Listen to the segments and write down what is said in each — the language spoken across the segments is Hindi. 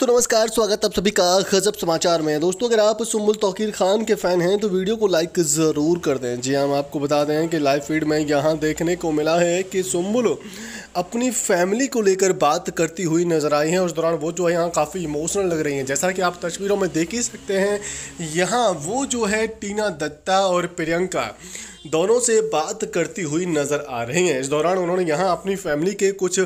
दोस्तों नमस्कार स्वागत आप सभी का गजब समाचार में दोस्तों अगर आप सुम्बुल तोकीर खान के फ़ैन हैं तो वीडियो को लाइक ज़रूर कर दें जी हाँ, हम आपको बता दें कि लाइव फीड में यहाँ देखने को मिला है कि सुम्बुल अपनी फैमिली को लेकर बात करती हुई नज़र आई हैं उस दौरान वो जो है यहाँ काफ़ी इमोशनल लग रही हैं जैसा कि आप तस्वीरों में देख ही सकते हैं यहाँ वो जो है टीना दत्ता और प्रियंका दोनों से बात करती हुई नज़र आ रही हैं इस दौरान उन्होंने यहाँ अपनी फैमिली के कुछ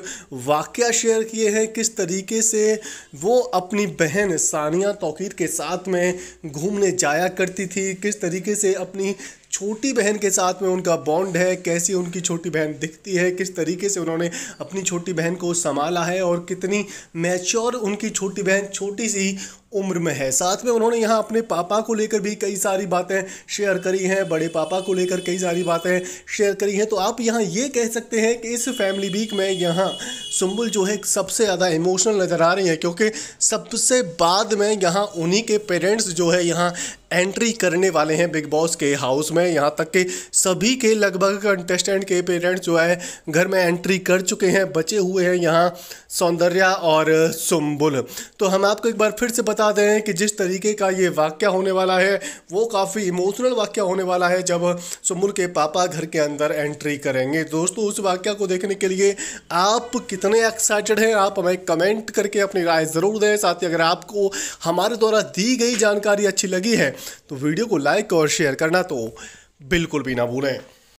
वाक्य शेयर किए हैं किस तरीके से वो अपनी बहन सानिया तोकीर के साथ में घूमने जाया करती थी किस तरीके से अपनी छोटी बहन के साथ में उनका बॉन्ड है कैसी उनकी छोटी बहन दिखती है किस तरीके से उन्होंने अपनी छोटी बहन को संभाला है और कितनी मैच्योर उनकी छोटी बहन छोटी सी उम्र में है साथ में उन्होंने यहाँ अपने पापा को लेकर भी कई सारी बातें शेयर करी हैं बड़े पापा को लेकर कई सारी बातें शेयर करी हैं तो आप यहाँ ये कह सकते हैं कि इस फैमिली वीक में यहाँ सुम्बुल जो है सबसे ज़्यादा इमोशनल नज़र आ रही है क्योंकि सबसे बाद में यहाँ उन्हीं के पेरेंट्स जो है यहाँ एंट्री करने वाले हैं बिग बॉस के हाउस में यहाँ तक के सभी के लगभग कंटेस्टेंट के पेरेंट्स जो है घर में एंट्री कर चुके हैं बचे हुए हैं यहाँ सौंदर्या और सुम्बुल तो हम आपको एक बार फिर से बता दें कि जिस तरीके का ये वाक्य होने वाला है वो काफ़ी इमोशनल वाक्य होने वाला है जब सुम्बुल के पापा घर के अंदर एंट्री करेंगे दोस्तों उस वाक्य को देखने के लिए आप कितने एक्साइटेड हैं आप हमें कमेंट करके अपनी राय ज़रूर दें साथ ही अगर आपको हमारे द्वारा दी गई जानकारी अच्छी लगी है तो वीडियो को लाइक और शेयर करना तो बिल्कुल भी ना भूलें